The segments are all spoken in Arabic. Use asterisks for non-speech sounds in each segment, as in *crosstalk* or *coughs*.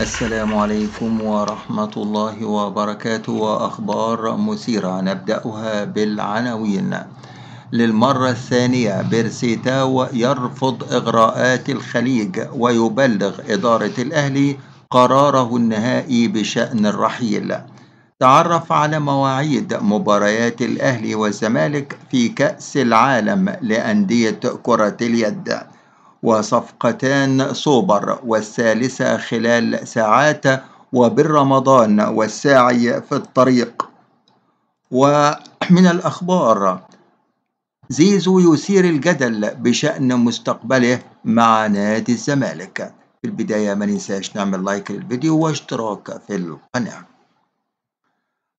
السلام عليكم ورحمة الله وبركاته وأخبار مثيرة نبدأها بالعناوين للمرة الثانية بيرسيتاو يرفض إغراءات الخليج ويبلغ إدارة الأهلي قراره النهائي بشأن الرحيل تعرف على مواعيد مباريات الأهلي والزمالك في كأس العالم لأندية كرة اليد وصفقتان صوبر والثالثة خلال ساعات وبالرمضان والساعي في الطريق ومن الأخبار زيزو يثير الجدل بشأن مستقبله مع نادي الزمالك في البداية ما ننساش نعمل لايك للفيديو واشتراك في القناة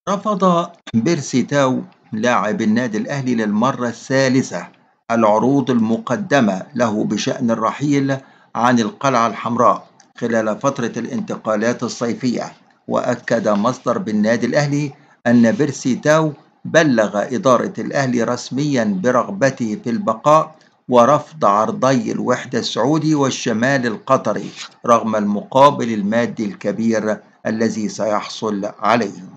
رفض بيرسي تاو لاعب النادي الأهلي للمرة الثالثة العروض المقدمة له بشأن الرحيل عن القلعة الحمراء خلال فترة الانتقالات الصيفية وأكد مصدر بالنادي الأهلي أن بيرسي تاو بلغ إدارة الأهلي رسميا برغبته في البقاء ورفض عرضي الوحدة السعودي والشمال القطري رغم المقابل المادي الكبير الذي سيحصل عليه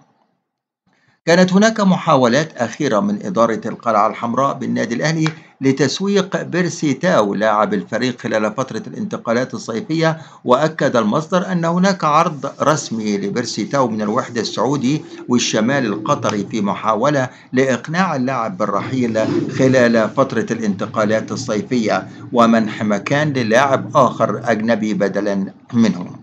كانت هناك محاولات أخيرة من إدارة القلعة الحمراء بالنادي الأهلي لتسويق بيرسي تاو لاعب الفريق خلال فترة الانتقالات الصيفية وأكد المصدر أن هناك عرض رسمي لبيرسي تاو من الوحدة السعودي والشمال القطري في محاولة لإقناع اللاعب بالرحيل خلال فترة الانتقالات الصيفية ومنح مكان للاعب آخر أجنبي بدلا منه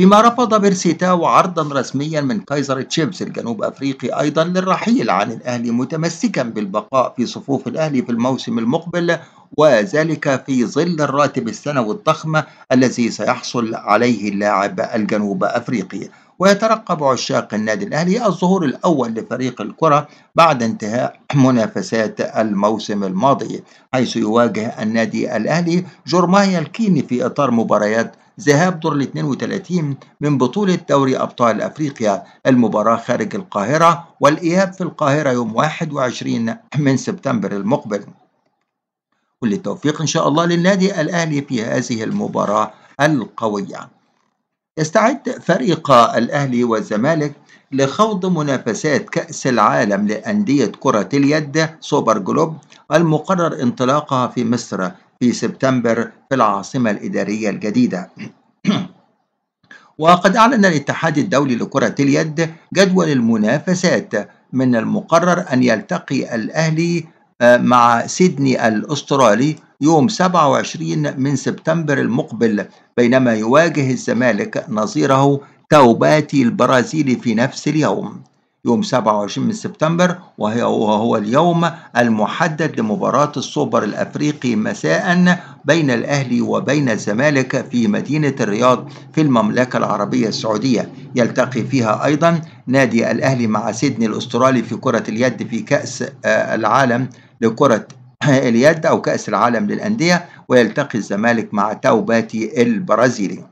فيما رفض بيرسيتاو عرضا رسميا من كايزر تشيبس الجنوب أفريقي أيضا للرحيل عن الأهلي متمسكا بالبقاء في صفوف الأهلي في الموسم المقبل وذلك في ظل الراتب السنوي الضخم الذي سيحصل عليه اللاعب الجنوب أفريقي ويترقب عشاق النادي الأهلي الظهور الأول لفريق الكرة بعد انتهاء *clears throat* منافسات الموسم الماضي حيث يواجه النادي الأهلي جورمايا الكيني في إطار مباريات ذهاب دور ال 32 من بطولة دوري أبطال أفريقيا المباراة خارج القاهرة والإياب في القاهرة يوم 21 من سبتمبر المقبل كل التوفيق إن شاء الله للنادي الأهلي في هذه المباراة القوية يستعد فريق الأهلي والزمالك لخوض منافسات كأس العالم لأندية كرة اليد سوبر جلوب المقرر انطلاقها في مصر في سبتمبر في العاصمة الإدارية الجديدة *clears throat* وقد أعلن الاتحاد الدولي لكرة اليد جدول المنافسات من المقرر أن يلتقي الأهلي آه، مع سيدني الأسترالي يوم 27 من سبتمبر المقبل بينما يواجه الزمالك نظيره توباتي البرازيلي في نفس اليوم يوم 27 من سبتمبر وهو اليوم المحدد لمباراة السوبر الأفريقي مساء بين الأهلي وبين الزمالك في مدينة الرياض في المملكة العربية السعودية يلتقي فيها أيضا نادي الأهلي مع سيدني الأسترالي في كرة اليد في كأس آه، العالم لكرة اليد أو كأس العالم للأندية ويلتقي الزمالك مع تاوباتي البرازيلي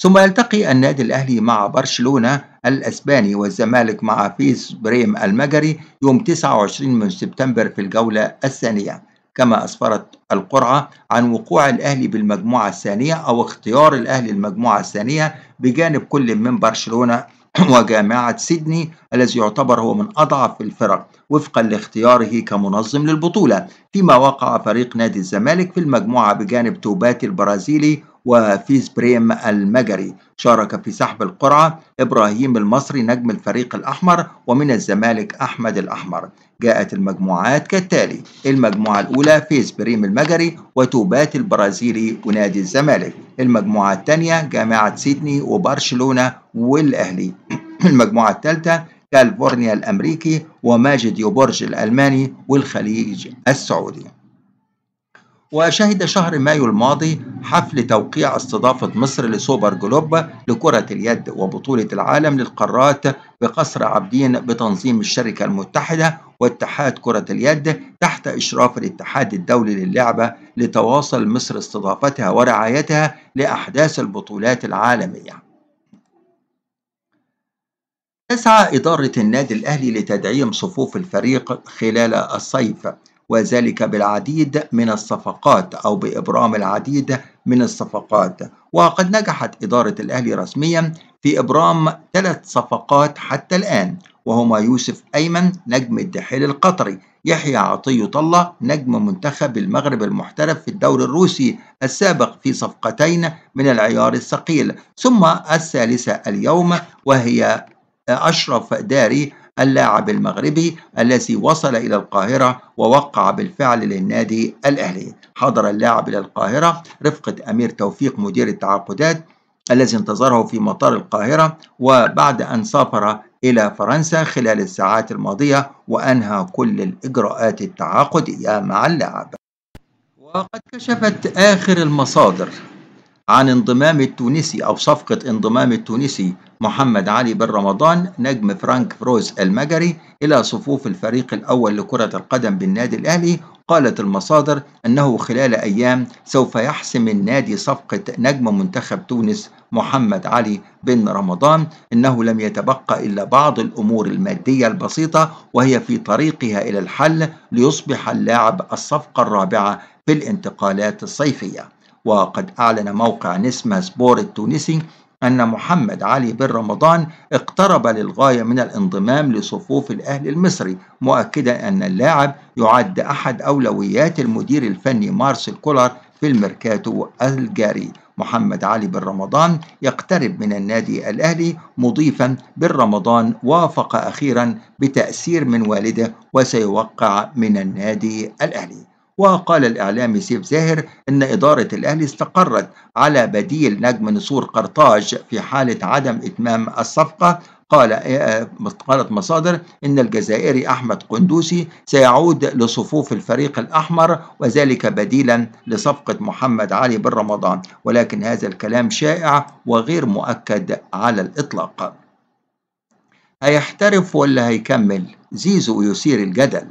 ثم يلتقي النادي الأهلي مع برشلونة الأسباني والزمالك مع فيس بريم المجري يوم 29 من سبتمبر في الجولة الثانية كما أسفرت القرعة عن وقوع الأهلي بالمجموعة الثانية أو اختيار الأهلي المجموعة الثانية بجانب كل من برشلونة *coughs* وجامعة سيدني الذي يعتبر هو من أضعف الفرق وفقا لاختياره كمنظم للبطولة فيما وقع فريق نادي الزمالك في المجموعة بجانب توباتي البرازيلي وفيز بريم المجري شارك في سحب القرعة إبراهيم المصري نجم الفريق الأحمر ومن الزمالك أحمد الأحمر جاءت المجموعات كالتالي المجموعة الأولى فيز بريم المجري وتوبات البرازيلي ونادي الزمالك المجموعة الثانية جامعة سيدني وبرشلونة والأهلي *clears throat* المجموعة الثالثة كاليفورنيا الأمريكي وماجد يوبرج الألماني والخليج السعودي وشهد شهر مايو الماضي حفل توقيع استضافة مصر لسوبر جلوب لكرة اليد وبطولة العالم للقارات بقصر عابدين بتنظيم الشركة المتحدة واتحاد كرة اليد تحت إشراف الاتحاد الدولي للعبة لتواصل مصر استضافتها ورعايتها لأحداث البطولات العالمية. تسعى إدارة النادي الأهلي لتدعيم صفوف الفريق خلال الصيف وذلك بالعديد من الصفقات أو بإبرام العديد من الصفقات وقد نجحت إدارة الأهلي رسميا في إبرام ثلاث صفقات حتى الآن وهما يوسف أيمن نجم الدحيل القطري يحيى عطية الله نجم منتخب المغرب المحترف في الدوري الروسي السابق في صفقتين من العيار الثقيل ثم الثالثة اليوم وهي أشرف داري اللاعب المغربي الذي وصل إلى القاهرة ووقع بالفعل للنادي الأهلي حضر اللاعب إلى القاهرة رفقة أمير توفيق مدير التعاقدات الذي انتظره في مطار القاهرة وبعد أن سافر إلى فرنسا خلال الساعات الماضية وأنهى كل الإجراءات التعاقدية مع اللاعب وقد كشفت آخر المصادر عن انضمام التونسي أو صفقة انضمام التونسي محمد علي بن رمضان نجم فرانك فروز المجري إلى صفوف الفريق الأول لكرة القدم بالنادي الأهلي قالت المصادر أنه خلال أيام سوف يحسم النادي صفقة نجم منتخب تونس محمد علي بن رمضان إنه لم يتبقى إلا بعض الأمور المادية البسيطة وهي في طريقها إلى الحل ليصبح اللاعب الصفقة الرابعة في الانتقالات الصيفية وقد أعلن موقع نسمة سبور التونسي أن محمد علي بن رمضان اقترب للغاية من الانضمام لصفوف الأهلي المصري مؤكدا أن اللاعب يعد أحد أولويات المدير الفني مارسيل كولر في الميركاتو الجاري محمد علي بن رمضان يقترب من النادي الأهلي مضيفا بن رمضان وافق أخيرا بتأثير من والده وسيوقع من النادي الأهلي وقال الإعلامي سيف زاهر إن إدارة الأهلي استقرت على بديل نجم نسور قرطاج في حالة عدم إتمام الصفقة قال آه، قالت مصادر ان الجزائري احمد قندوسي سيعود لصفوف الفريق الاحمر وذلك بديلا لصفقه محمد علي بن رمضان ولكن هذا الكلام شائع وغير مؤكد على الاطلاق هيحترف ولا هيكمل زيزو يثير الجدل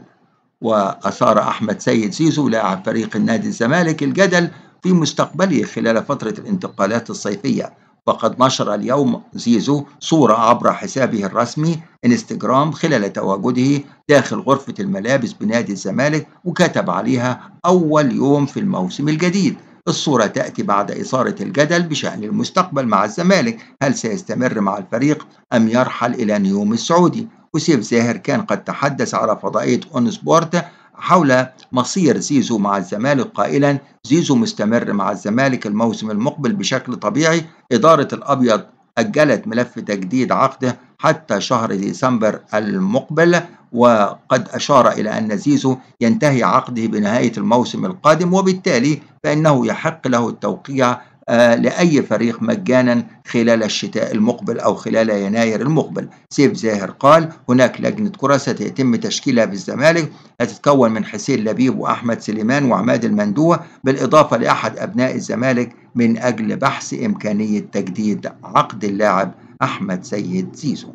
وأثار أحمد سيد زيزو لاعب فريق النادي الزمالك الجدل في مستقبله خلال فترة الانتقالات الصيفية فقد نشر اليوم زيزو صورة عبر حسابه الرسمي انستجرام خلال تواجده داخل غرفة الملابس بنادي الزمالك وكتب عليها أول يوم في الموسم الجديد الصورة تأتي بعد إثارة الجدل بشأن المستقبل مع الزمالك هل سيستمر مع الفريق أم يرحل إلى نيوم السعودي وسيف زاهر كان قد تحدث على فضائية أون سبورت حول مصير زيزو مع الزمالك قائلا زيزو مستمر مع الزمالك الموسم المقبل بشكل طبيعي إدارة الأبيض أجلت ملف تجديد عقده حتى شهر ديسمبر المقبل وقد أشار إلى أن زيزو ينتهي عقده بنهاية الموسم القادم وبالتالي فإنه يحق له التوقيع آه، لأي فريق مجانا خلال الشتاء المقبل أو خلال يناير المقبل سيف زاهر قال هناك لجنة كرة ستتم تشكيلها في الزمالك هتتكون من حسين لبيب وأحمد سليمان وعماد المندوة بالإضافة لأحد أبناء الزمالك من أجل بحث إمكانية تجديد عقد اللاعب أحمد سيد زيزو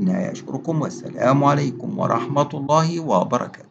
إنها يشكركم والسلام عليكم ورحمة الله وبركاته